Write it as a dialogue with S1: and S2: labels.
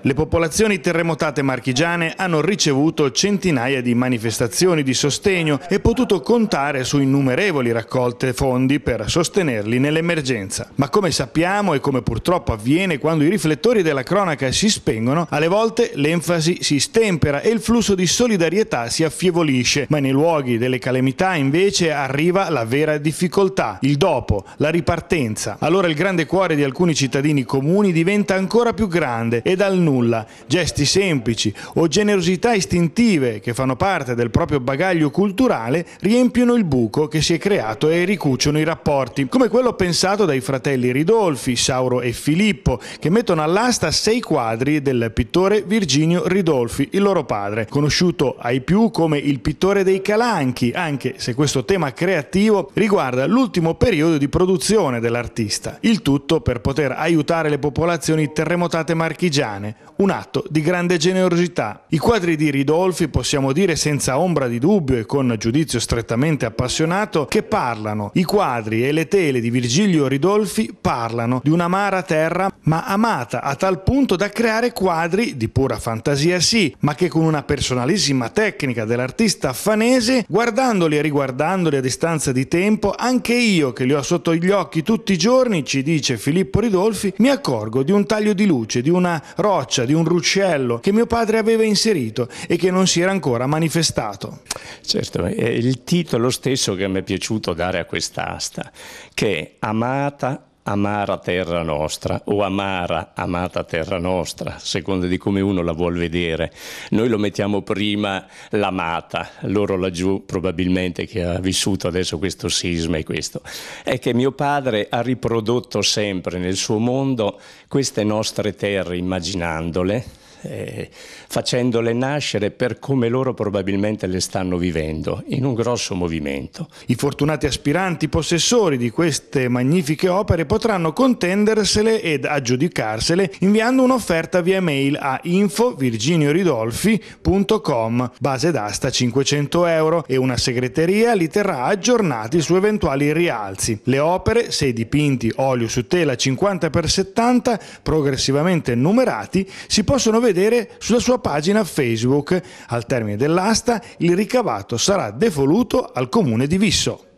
S1: Le popolazioni terremotate marchigiane hanno ricevuto centinaia di manifestazioni di sostegno e potuto contare su innumerevoli raccolte fondi per sostenerli nell'emergenza. Ma come sappiamo e come purtroppo avviene quando i riflettori della cronaca si spengono, alle volte l'enfasi si stempera e il flusso di solidarietà si affievolisce, ma nei luoghi delle calamità invece arriva la vera difficoltà, il dopo, la ripartenza. Allora il grande cuore di alcuni cittadini comuni diventa ancora più grande grande e dal nulla, gesti semplici o generosità istintive che fanno parte del proprio bagaglio culturale riempiono il buco che si è creato e ricuciono i rapporti, come quello pensato dai fratelli Ridolfi, Sauro e Filippo, che mettono all'asta sei quadri del pittore Virginio Ridolfi, il loro padre, conosciuto ai più come il pittore dei Calanchi, anche se questo tema creativo riguarda l'ultimo periodo di produzione dell'artista. Il tutto per poter aiutare le popolazioni terremotate giornate marchigiane, un atto di grande generosità. I quadri di Ridolfi possiamo dire senza ombra di dubbio e con giudizio strettamente appassionato che parlano, i quadri e le tele di Virgilio Ridolfi parlano di un'amara terra ma amata a tal punto da creare quadri di pura fantasia sì, ma che con una personalissima tecnica dell'artista affanese, guardandoli e riguardandoli a distanza di tempo, anche io che li ho sotto gli occhi tutti i giorni, ci dice Filippo Ridolfi, mi accorgo di un taglio di luce radice, di una roccia, di un ruscello che mio padre aveva inserito e che non si era ancora manifestato.
S2: Certo, è il titolo stesso che mi è piaciuto dare a quest'asta, che è Amata amara terra nostra o amara amata terra nostra, secondo di come uno la vuol vedere. Noi lo mettiamo prima l'amata, loro laggiù probabilmente che ha vissuto adesso questo sisma e questo. È che mio padre ha riprodotto sempre nel suo mondo queste nostre terre immaginandole eh, facendole nascere per come loro probabilmente le stanno vivendo, in un grosso movimento.
S1: I fortunati aspiranti possessori di queste magnifiche opere potranno contendersele ed aggiudicarsele inviando un'offerta via mail a info.virginioridolfi.com, base d'asta 500 euro e una segreteria li terrà aggiornati su eventuali rialzi. Le opere, se dipinti olio su tela 50x70, progressivamente numerati, si possono vedere vedere sulla sua pagina Facebook. Al termine dell'asta il ricavato sarà devoluto al comune di Visso.